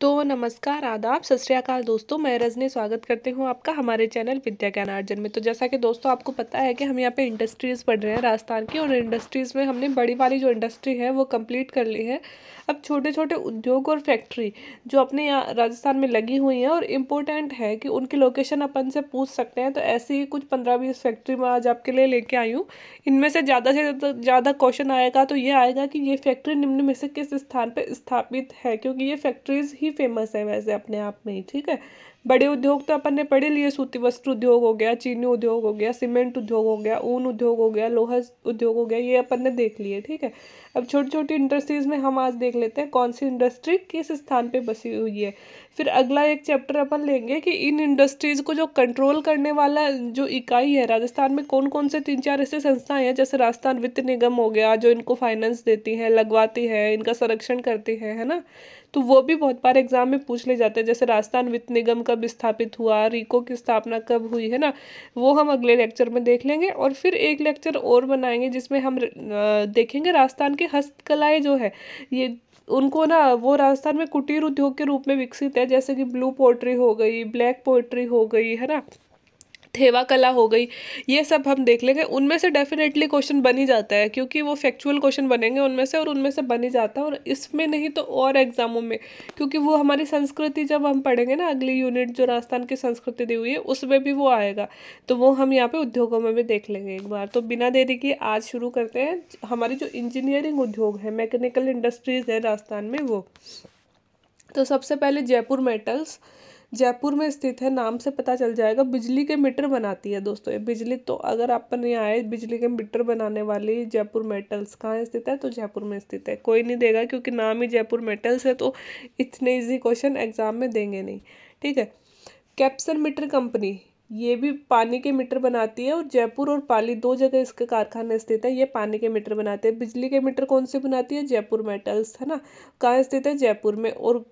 तो नमस्कार आदाब सत श्रीकाल दोस्तों मैं रजनी स्वागत करते हूँ आपका हमारे चैनल विद्या ज्ञान अर्जन में तो जैसा कि दोस्तों आपको पता है कि हम यहाँ पे इंडस्ट्रीज़ पढ़ रहे हैं राजस्थान की और इंडस्ट्रीज़ में हमने बड़ी वाली जो इंडस्ट्री है वो कंप्लीट कर ली है अब छोटे छोटे उद्योग और फैक्ट्री जो अपने यहाँ राजस्थान में लगी हुई हैं और इम्पोर्टेंट है कि उनकी लोकेशन अपन से पूछ सकते हैं तो ऐसी ही कुछ पंद्रह बीस फैक्ट्री मैं आज आपके लिए लेके आई हूँ इनमें से ज़्यादा से ज़्यादा क्वेश्चन आएगा तो ये आएगा कि ये फैक्ट्री निम्न में से किस स्थान पर स्थापित है क्योंकि ये फैक्ट्रीज़ ही फेमस है वैसे अपने आप में ही ठीक है बड़े उद्योग तो अपन ने पढ़े लिए सूती वस्त्र उद्योग हो गया चीनी उद्योग हो गया सीमेंट उद्योग हो गया ऊन उद्योग हो गया लोहा उद्योग हो गया ये अपन ने देख लिए ठीक है अब छोटी छोटी इंडस्ट्रीज़ में हम आज देख लेते हैं कौन सी इंडस्ट्री किस स्थान पर बसी हुई है फिर अगला एक चैप्टर अपन लेंगे कि इन इंडस्ट्रीज़ को जो कंट्रोल करने वाला जो इकाई है राजस्थान में कौन कौन से तीन चार ऐसे संस्थाएं हैं जैसे राजस्थान वित्त निगम हो गया जो इनको फाइनेंस देती हैं लगवाती हैं इनका संरक्षण करती हैं है ना तो वो भी बहुत बार एग्जाम में पूछ ले जाते हैं जैसे राजस्थान वित्त निगम कब स्थापित हुआ रिको की स्थापना कब हुई है ना वो हम अगले लेक्चर में देख लेंगे और फिर एक लेक्चर और बनाएंगे जिसमें हम देखेंगे राजस्थान की हस्तकलाएँ जो है ये उनको ना वो राजस्थान में कुटीर उद्योग के रूप में विकसित है जैसे कि ब्लू पोल्ट्री हो गई ब्लैक पोल्ट्री हो गई है ना थेवा कला हो गई ये सब हम देख लेंगे उनमें से डेफिनेटली क्वेश्चन बन ही जाता है क्योंकि वो फैक्चुअल क्वेश्चन बनेंगे उनमें से और उनमें से बन ही जाता है और इसमें नहीं तो और एग्जामों में क्योंकि वो हमारी संस्कृति जब हम पढ़ेंगे ना अगली यूनिट जो राजस्थान की संस्कृति दी हुई है उसमें भी वो आएगा तो वो हम यहाँ पर उद्योगों में भी देख लेंगे एक बार तो बिना देरी के आज शुरू करते हैं हमारी जो इंजीनियरिंग उद्योग है मैकेनिकल इंडस्ट्रीज़ है राजस्थान में वो तो सबसे पहले जयपुर मेटल्स जयपुर में स्थित है नाम से पता चल जाएगा बिजली के मीटर बनाती है दोस्तों ये बिजली तो अगर आपने आए बिजली के मीटर बनाने वाली जयपुर मेटल्स कहाँ स्थित है तो जयपुर में स्थित है कोई नहीं देगा क्योंकि नाम ही जयपुर मेटल्स है तो इतने ईजी क्वेश्चन एग्जाम में देंगे नहीं ठीक है कैप्सन मीटर कंपनी ये भी पानी के मीटर बनाती है और जयपुर और पाली दो जगह इसके कारखाने स्थित है ये पानी के मीटर बनाते हैं बिजली के मीटर कौन से बनाती है जयपुर मेटल्स है ना कहाँ स्थित है जयपुर में और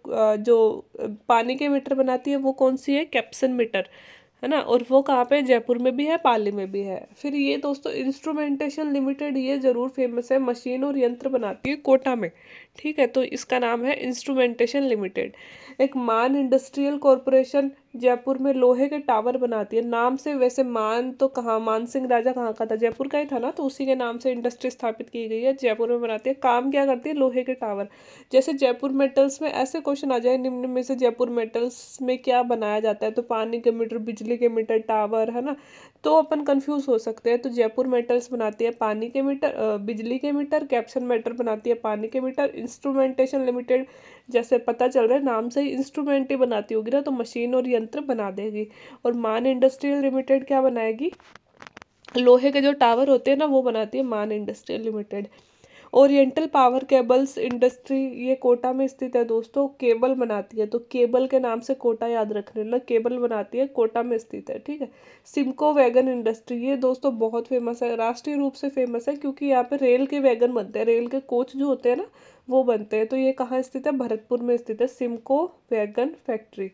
जो पानी के मीटर बनाती है वो कौन सी है कैप्सन मीटर है ना और वो कहाँ पे जयपुर में भी है पाली में भी है फिर ये दोस्तों इंस्ट्रूमेंटेशन लिमिटेड ये ज़रूर फेमस है मशीन और यंत्र बनाती है कोटा में ठीक है तो इसका नाम है इंस्ट्रूमेंटेशन लिमिटेड एक मान इंडस्ट्रियल कॉरपोरेशन जयपुर में लोहे के टावर बनाती है नाम से वैसे मान तो कहाँ मान सिंह राजा कहाँ का था जयपुर का ही था ना तो उसी के नाम से इंडस्ट्री स्थापित की गई है जयपुर में बनाती है काम क्या करती है लोहे के टावर जैसे जयपुर मेटल्स में ऐसे क्वेश्चन आ जाए निम्न में से जयपुर मेटल्स में क्या बनाया जाता है तो पानी के मीटर बिजली के मीटर टावर है ना तो अपन कंफ्यूज हो सकते हैं तो जयपुर मेटल्स बनाती है पानी के मीटर बिजली के मीटर कैप्शन मेटर बनाती है पानी के मीटर इंस्ट्रूमेंटेशन लिमिटेड जैसे पता चल रहा है नाम से ही इंस्ट्रूमेंट ही बनाती होगी ना तो मशीन और यंत्र बना देगी और मान इंडस्ट्रियल लिमिटेड क्या बनाएगी लोहे के जो टावर होते हैं ना वो बनाती है Maan industrial limited oriental power cables industry ये कोटा में स्थित है दोस्तों केबल बनाती है तो केबल के नाम से कोटा याद रख लेना ना केबल बनाती है कोटा में स्थित है ठीक है सिमको वैगन इंडस्ट्री ये दोस्तों बहुत फेमस है राष्ट्रीय रूप से फेमस है क्योंकि यहाँ पे रेल के वैगन बनते हैं रेल के कोच जो होते हैं ना वो बनते हैं तो ये कहाँ स्थित है भरतपुर में स्थित है सिमको वैगन फैक्ट्री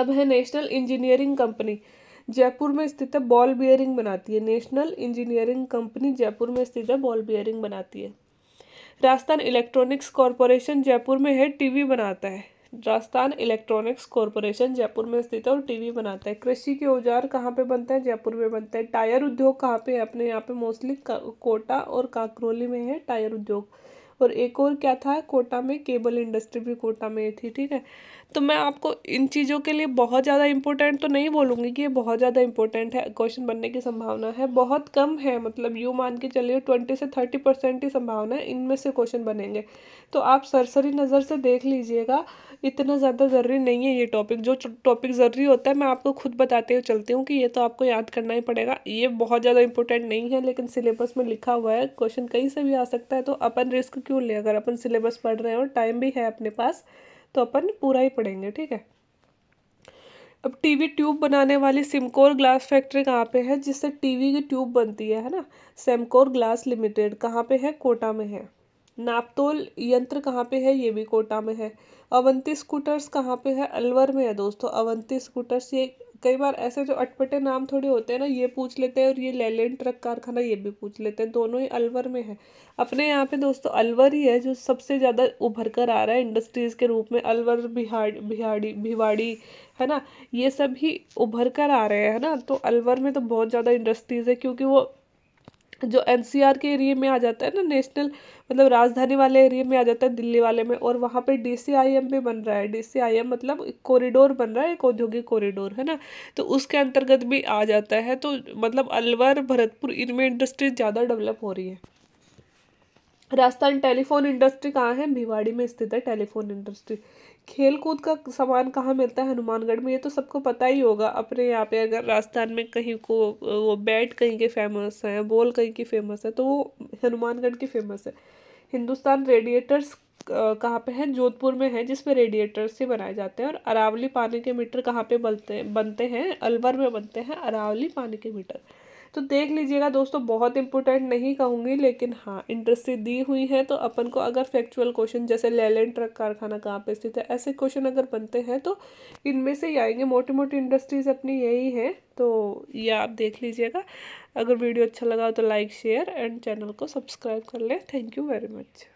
अब है नेशनल इंजीनियरिंग कंपनी जयपुर में स्थित है बॉल बियरिंग बनाती है नेशनल इंजीनियरिंग कंपनी जयपुर में स्थित है बॉल बियरिंग बनाती है राजस्थान इलेक्ट्रॉनिक्स कॉरपोरेशन जयपुर में है टीवी बनाता है राजस्थान इलेक्ट्रॉनिक्स कॉरपोरेशन जयपुर में स्थित है और टीवी बनाता है कृषि के औजार कहाँ पे बनते हैं जयपुर में बनते हैं टायर उद्योग कहाँ पे है अपने यहाँ पे मोस्टली कोटा और काकरोली में है टायर उद्योग और एक और क्या था कोटा में केबल इंडस्ट्री भी कोटा में थी ठीक है तो मैं आपको इन चीज़ों के लिए बहुत ज़्यादा इंपॉर्टेंट तो नहीं बोलूँगी कि ये बहुत ज़्यादा इंपॉर्टेंट है क्वेश्चन बनने की संभावना है बहुत कम है मतलब यूँ मान के चलिए ट्वेंटी से थर्टी परसेंट ही संभावना है इनमें से क्वेश्चन बनेंगे तो आप सरसरी नज़र से देख लीजिएगा इतना ज़्यादा ज़रूरी नहीं है ये टॉपिक जो टॉपिक ज़रूरी होता है मैं आपको खुद बताते हुए चलती हूँ कि ये तो आपको याद करना ही पड़ेगा ये बहुत ज़्यादा इंपॉर्टेंट नहीं है लेकिन सिलेबस में लिखा हुआ है क्वेश्चन कहीं से भी आ सकता है तो अपन रिस्क क्यों लें अगर अपन सिलेबस पढ़ रहे हैं और टाइम भी है अपने पास तो अपन पूरा ही पढ़ेंगे ठीक है अब टीवी ट्यूब बनाने वाली सिमकोर ग्लास फैक्ट्री कहाँ पे है जिससे टीवी की ट्यूब बनती है है ना सेमकोर ग्लास लिमिटेड कहाँ पे है कोटा में है नापतोल यंत्र कहाँ पे है ये भी कोटा में है अवंती स्कूटर्स कहाँ पे है अलवर में है दोस्तों अवंती स्कूटर्स ये कई बार ऐसे जो अटपटे नाम थोड़े होते हैं ना ये पूछ लेते हैं और ये लेलैंड ट्रक कारखाना ये भी पूछ लेते हैं दोनों ही अलवर में है अपने यहाँ पे दोस्तों अलवर ही है जो सबसे ज़्यादा उभर कर आ रहा है इंडस्ट्रीज़ के रूप में अलवर बिहाड़ बिहाड़ी भिवाड़ी है ना ये सब ही उभर कर आ रहे हैं ना तो अलवर में तो बहुत ज़्यादा इंडस्ट्रीज़ है क्योंकि वो जो एनसीआर के एरिए में आ जाता है ना नेशनल मतलब राजधानी वाले एरिए में आ जाता है दिल्ली वाले में और वहाँ पे डीसीआईएम भी बन रहा है डीसीआईएम मतलब कॉरिडोर बन रहा है एक औद्योगिक कॉरिडोर है ना तो उसके अंतर्गत भी आ जाता है तो मतलब अलवर भरतपुर इनमें इंडस्ट्रीज ज़्यादा डेवलप हो रही है राजस्थान टेलीफोन इंडस्ट्री कहाँ है भिवाड़ी में स्थित है टेलीफोन इंडस्ट्री खेल कूद का सामान कहाँ मिलता है हनुमानगढ़ में ये तो सबको पता ही होगा अपने यहाँ पे अगर राजस्थान में कहीं को वो बैट कहीं के फेमस हैं बॉल कहीं की फेमस है तो वो हनुमानगढ़ की फेमस है हिंदुस्तान रेडिएटर्स कहाँ पे हैं जोधपुर में है जिसमें रेडिएटर्स से बनाए जाते हैं और अरावली पानी के मीटर कहाँ पे बनते बनते हैं अलवर में बनते हैं अरावली पानी के मीटर तो देख लीजिएगा दोस्तों बहुत इंपॉर्टेंट नहीं कहूँगी लेकिन हाँ इंडस्ट्री दी हुई है तो अपन को अगर फैक्चुअल क्वेश्चन जैसे लेलैंड ट्रक कारखाना कहाँ पर स्थित है ऐसे क्वेश्चन अगर बनते हैं तो इनमें से ही आएंगे मोटी मोटी इंडस्ट्रीज अपनी यही हैं तो ये आप देख लीजिएगा अगर वीडियो अच्छा लगा तो लाइक शेयर एंड चैनल को सब्सक्राइब कर लें थैंक यू वेरी मच